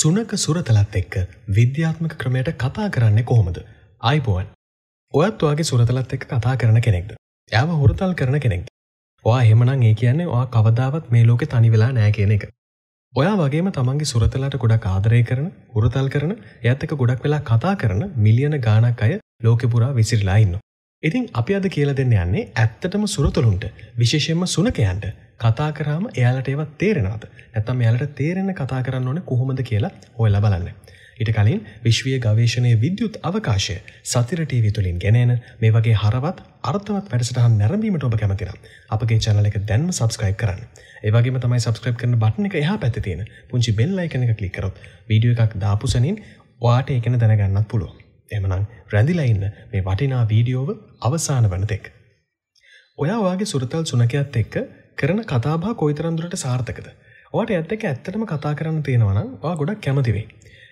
සුනක සුරතලත් එක්ක විද්‍යාත්මක ක්‍රමයට කතා කරන්නේ කොහොමද අයිපෝන් ඔයත් වගේ සුරතලත් එක්ක කතා කරන කෙනෙක්ද යාම හොරතල් කරන කෙනෙක්ද වා හෙමනං ඒ කියන්නේ වා කවදාවත් මේ ලෝකෙ තනි වෙලා නෑ කියන එක ඔයා වගේම තමන්ගේ සුරතලට ගොඩක් ආදරය කරන හුරතල් කරන ඇත්තක ගොඩක් වෙලා කතා කරන මිලියන ගානක් අය ලෝකෙ පුරා විසිරලා ඉන්න ඉතින් අපි අද කියල දෙන්න යන්නේ ඇත්තටම සුරතුළුන්ට විශේෂයෙන්ම සුනකයන්ට කතා කරාම එයාලට ඒවත් තේරෙනවාද නැත්තම් එයාලට තේරෙන කතා කරන්න ඕන කොහොමද කියලා හොයලා බලන්න. ඊට කලින් විශ්වීය ගවේෂණයේ විද්‍යුත් අවකාශය සතිර ටීවී තුලින් ගෙනෙන මේ වගේ හරවත් අර්ථවත් වැඩසටහන් නැරඹීමට ඔබ කැමති නම් අපගේ channel එක දැන්ම subscribe කරන්න. ඒ වගේම තමයි subscribe කරන button එක එහා පැත්තේ තියෙන පුංචි bell icon එක click කරොත් වීඩියෝ එකක් දාපු සැනින් ඔයාට ඒක ගැන දැනගන්නත් පුළුවන්. එමනම් රැඳිලා ඉන්න මේ වටිනා වීඩියෝව අවසාන වන තෙක්. ඔයා ඔයාගේ සුරතල් සුනකයත් එක්ක කරන කතාබා කොයිතරම් දුරට සාර්ථකද. ඔයාට ඇත්ත එක ඇත්තටම කතා කරන්න තියෙනවා නම් ඔයා ගොඩක් කැමති වෙයි.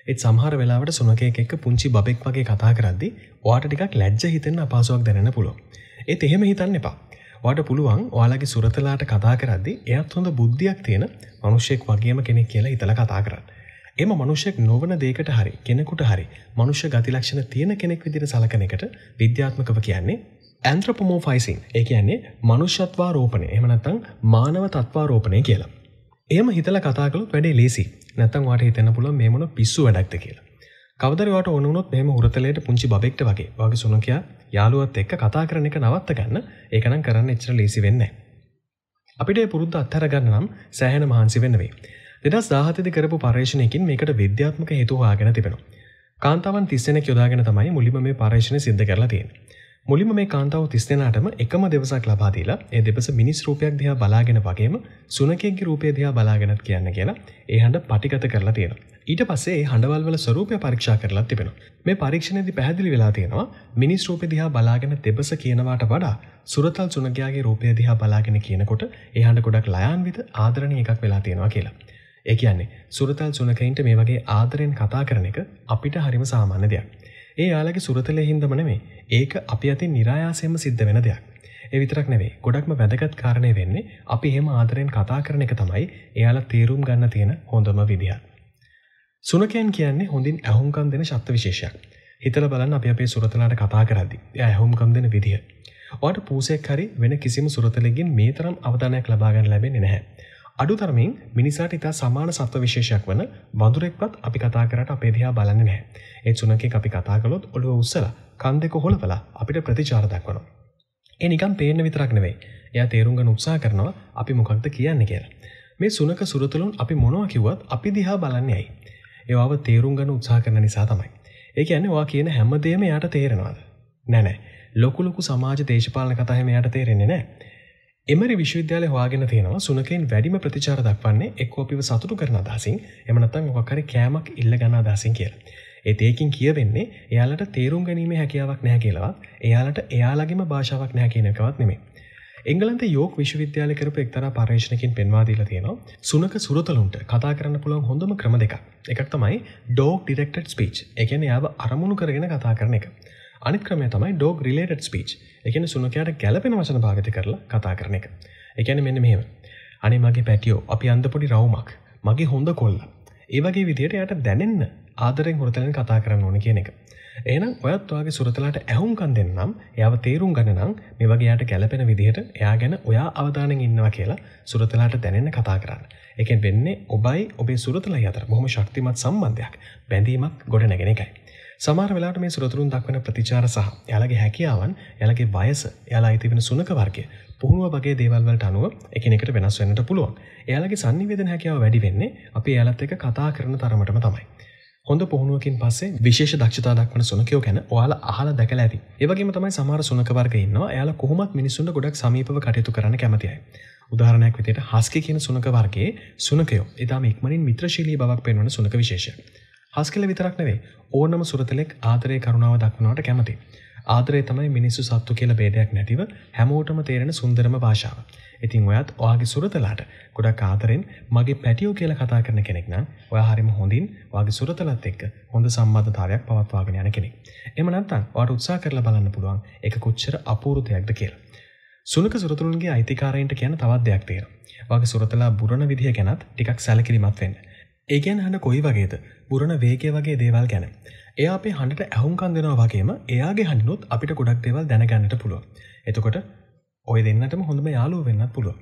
ඒත් සමහර වෙලාවට සුනකයෙක් එක්ක පුංචි බබෙක් වගේ කතා කරද්දී ඔයාට ටිකක් ලැජ්ජ හිතෙන්න අපහසුයක් දැනෙන්න පුළුවන්. ඒත් එහෙම හිතන්න එපා. ඔයාට පුළුවන් ඔයාලගේ සුරතලාට කතා කරද්දී එයත් හොඳ බුද්ධියක් තියෙන මිනිසෙක් වගේම කෙනෙක් කියලා හිතලා කතා කරන්න. එම මනුෂ්‍යයෙක් නොවන දෙයකට හරි කෙනෙකුට හරි මනුෂ්‍ය ගති ලක්ෂණ තියෙන කෙනෙක් විදිහට සලකන එකට විද්‍යාත්මකව කියන්නේ ඇන්ත්‍රොපොමෝෆයිසින්. ඒ කියන්නේ මනුෂ්‍යත්වාරෝපණය. එහෙම නැත්නම් මානව තත්වාරෝපණය කියලා. එහෙම හිතලා කතා කළොත් වැඩේ ලේසි. නැත්තම් වාට හිතන්න පුළුවන් මේ මොන පිස්සු වැඩක්ද කියලා. කවදර වාට ඕන වුණොත් මෙහෙම හුරතලයට පුංචි බබෙක්ට වගේ වගේ සුනකයා යාළුවත් එක්ක කතා කරන එක නවත්ත ගන්න ඒක නම් කරන්න එච්චර ලේසි වෙන්නේ නැහැ. අපිට ඒ පුරුද්ද අත්හැර ගන්න නම් සෑහෙන මහන්සි වෙන්න වෙයි. දෙදස් දාහතද කරපු පර්ේෂණයකින් මේකට විද්‍යාත්මක හේතුවාගෙන තිබෙනවා. කාන්තාවන් තිස්සෙනෙක් යොදාගෙන තමයි මුලිම මේ පර්ේෂණ සිද්ධ කරලා තියෙන. මුලිම මේ කාන්තාව තිස්සෙනටම එකම දෙවසක් ලබාදීලා ඒ දෙපස මිනිස් රූපයක් දිහා බලාගෙන වගේම සුනකෙක්ගේ රූපය දිහා බලාගෙනත් කියන්න කියලා ඒ හඬ පටිගත කරලා තියෙනවා. ඊට පස්සේ හඬවල් වල ස්වරූපය පරීක්ෂා කරලා තිබෙනවා. මේ පරීක්ෂණයේදී පැහැදිලි වෙලා තියෙනවා මිනිස් රූපය දිහා බලාගෙන දෙබස කියනවාට වඩා සුරතල් සුනගයාගේ රූපය දිහා බලාගෙන කියනකොට ඒ හඬ ගොඩක් ලයාන්විත ආදරණීය එකක් වෙලා තියෙනවා කියලා. ඒ කියන්නේ සුරතල් සුනකයින්ට මේ වගේ ආදරෙන් කතා කරන එක අපිට හරිම සාමාන්‍ය දෙයක්. ඒ යාලගේ සුරතලේ හින්දම නෙමෙයි. ඒක අපි අතින් નિરાයාසයෙන්ම සිද්ධ වෙන දෙයක්. ඒ විතරක් නෙවෙයි. ගොඩක්ම වැදගත් කාරණේ වෙන්නේ අපි එහෙම ආදරෙන් කතා කරන එක තමයි එයාලා තේරුම් ගන්න තියෙන හොඳම විදිය. සුනකයන් කියන්නේ හොඳින් ඇහුම්කන් දෙන ශබ්ද විශේෂයක්. හිතලා බලන්න අපි අපේ සුරතලාට කතා කරද්දී එයා ඇහුම්කන් දෙන විදිය. ඔයාට පූසෙක් හරි වෙන කිසිම සුරතලෙකින් මේ තරම් අවධානයක් ලබා ගන්න ලැබෙන්නේ නැහැ. අඩු තරමින් මිනිසාට ඉතා සමාන සත්ව විශේෂයක් වන වඳුරෙක්වත් අපි කතා කරට අපේ දිහා බලන්නේ නැහැ. ඒ සුනකෙක් අපි කතා කළොත් ඔළුව උස්සලා කන් දෙක හොලවලා අපිට ප්‍රතිචාර දක්වනවා. ඒ නිකන් පේන්න විතරක් නෙවෙයි. එයා තේරුම් ගන්න උත්සාහ කරනවා අපි මොකක්ද කියන්නේ කියලා. මේ සුනක සුරතලුන් අපි මොනවා කිව්වත් අපි දිහා බලන්නේ ඇයි? ඒවව තේරුම් ගන්න උත්සාහ කරන නිසා තමයි. ඒ කියන්නේ ඔයා කියන හැමදේම එයාට තේරෙනවද? නෑ නෑ. ලොකු ලොකු සමාජ දේශපාලන කතා හැම එයාට තේරෙන්නේ නෑ. එමරි විශ්වවිද්‍යාල හවාගෙන තියෙනවා සුනකයින් වැඩිම ප්‍රතිචාර දක්වන්නේ එක්කෝ අපිව සතුටු කරන අදහසින් එම නැත්නම් මොකක් හරි කෑමක් ඉල්ල ගන්න අදහසින් කියලා. ඒත් ඒකින් කියවෙන්නේ එයාලට තේරුම් ගැනීම හැකියාවක් නැහැ කියලාවත් එයාලට එයාලගේම භාෂාවක් නැහැ කියන එකවත් නෙමෙයි. එංගලන්ත යෝක් විශ්වවිද්‍යාල කරපු එක්තර පර්ේෂණකින් පෙන්වා දීලා තියෙනවා සුනක සුරතලුන්ට කතා කරන්න පුළුවන් හොඳම ක්‍රම දෙක. එකක් තමයි ඩෝක් ඩිරෙක්ටඩ් ස්පීච්. ඒ කියන්නේ එයාව අරමුණු කරගෙන කතා කරන එක. අනික්‍රමය තමයි ඩෝග රිලේට ස්පීච් එකන සුනකයාට ගැලපෙන වසන භාගත කරලා කතා කරන එක එකැන මෙන්න මෙහෙම අනේ මගේ පැටියෝ අපි අන්දපොඩි රවමක් මගේ හොඳ කොල්ල ඒවගේ විදියට යට දැනෙන්න ආදරෙන් හොරතලෙන් කතා කරන්න ඕන කියන එක ඒනම් ඔයත්වාගේ සුරතලාට ඇහුම්කන් දෙන්නම් යව තේරුම් ගණනම් මේ වගේයාට ගැලපෙන විදිහට එයා ගැන ඔයා අවධානෙන් ඉන්නවා කියලා සුරතලාට දැනෙන්න කතා කරන්න. එකෙන් වෙන්නේ ඔබයි ඔබේ සුරතලා අතර බොහොම ශක්තිමත් සම්බන්ධයක් බැඳීමක් ගොඩ නැගෙන එකයි. සමාර වෙලාට මේ සුරතුරුන් දක්වන ප්‍රතිචාර සහ යාලගේ හැකියාවන් යාලගේ වයස යාලා අයිතිවෙන සුනක වර්ගය පුහුණුව වගේ දේවල්වලට අනුව එකනෙකට වෙනස් වෙන්නට පුළුවන් එයාලගේ සංනිවේදන හැකියාව වැඩි වෙන්නේ අපි යාලත් එක කතා කරන තරමටම තමයි. හොඳ පුහුණුවකින් පස්සේ විශේෂ දක්ෂතා දක්වන සුනකයෝ ගැන ඔයාලා අහලා දැකලා ඇති. ඒ වගේම තමයි සමහර සුනක වර්ග ඉන්නවා. එයාලා කොහොමත් මිනිස්සුන්ට ගොඩක් සමීපව කටයුතු කරන්න කැමතියි. උදාහරණයක් විදිහට හස්කි කියන සුනක වර්ගයේ සුනකයෝ ඊටාම ඉක්මනින් මිත්‍රශීලී බවක් පෙන්වන සුනක විශේෂ. හස්කල විතරක් නෙවේ ඕනම සුරතලෙක් ආතරය කරුණාව දක්වනවට කැමති. ආදරේ තමයි මිනිස්සු සත්තු කියල බේදයක් නැතිව හැමෝටම තේරෙන සුන්දරම භාෂාව. ඉතින් ඔයත් ඔයාගේ සුරතලාට ගොඩක් ආතරෙන් මගේ පැටියෝ කියල කතා කරන කෙනෙක් නම් ඔය හරිම හොඳින් වගේ සුරතලත් එක්ක හොඳ සම්බධතාවයක් පවත්වාගෙන යන කෙනෙක්. එම නැත්තන් වාට උත්සා කරලා බලන්න පුළුවන් එක කොච්චර අපූරුතයක්ද කියලා. සුනක සුරතුළන්ගේ අයිතිකාරයින්ට කියන තවත් දෙයක් තේර. වගේ සුරතලා බුරණ විදිහ ගැනත් ටිකක් සැලකිරිමත් වෙන්න. ඒකෙන් හඬ කොයි වගේද පුරණ වේකය වගේ දේවල් ගැන. එයා අපේ හඬට ඇහුම්කන් දෙනවා වගේම එයාගේ හඬනුත් අපිට ගොඩක් දේවල් දැනගන්නට පුළුව. එතකොට ඔය දෙන්නටම හොඳම යාලුව වෙන්නත් පුළුව.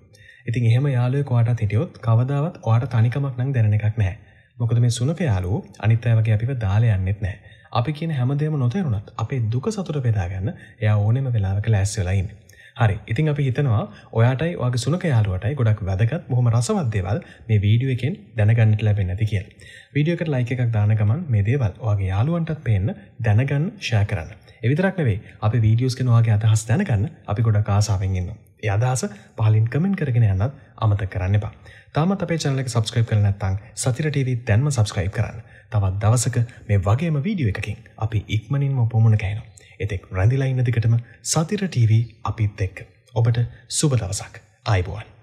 ඉතින් එහෙම යාලුව කොටත් හිටියොත් කවදාවත් ඔයාට තනිකමක් නම් දැන එකක් නෑ. මොකද මේ සුනක යාලුව අනිත් අය වගේ අපිව දාලා යන්නෙත් නෑ. අපි කියන හැමදේම නොතේරුණත් අපේ දුක සතුට බෙදාගන්න එයා ඕනෙම වෙලාවක ලෑස්වෙලයින්නේ. හරි ඉතින් අපි හිතනවා ඔයාටයි වගේ සුනක යාලුවටයි ගොඩක් වැදගත් බොහොම රසවත් දේවල් මේ වීඩියෝ එකෙන් දැනගන්නට ලැබෙන්නේ නැති කියලා. වීඩියෝ එකට ලයික් එකක් දාන ගමන් මේ දේවල් ඔයාගේ යාළුවන්ටත් පේන්න දැනගන්න ෂෙයා කරන්න. ඒ විතරක් නෙවෙයි අපි වීඩියෝස් ගැන ඔයාගේ අදහස් දැනගන්න අපි ගොඩක් ආසාවෙන් ඉන්නවා. ඒ අදහස පහලින් කමෙන්ට් කරගෙන යන්නත් අමතක කරන්න එපා. තාමත් අපේ channel එක subscribe කරලා නැත්නම් සතිර TV දැන්ම subscribe කරන්න. තවත් දවසක මේ වගේම වීඩියෝ එකකින් අපි ඉක්මනින්ම පොමුණ කැහෙනවා. එතෙක් රැඳිලා ඉන්න දිගටම සතිර ටීවී අපිත් එක්ක. ඔබට සුබ දවසක්. ආයිබෝන්.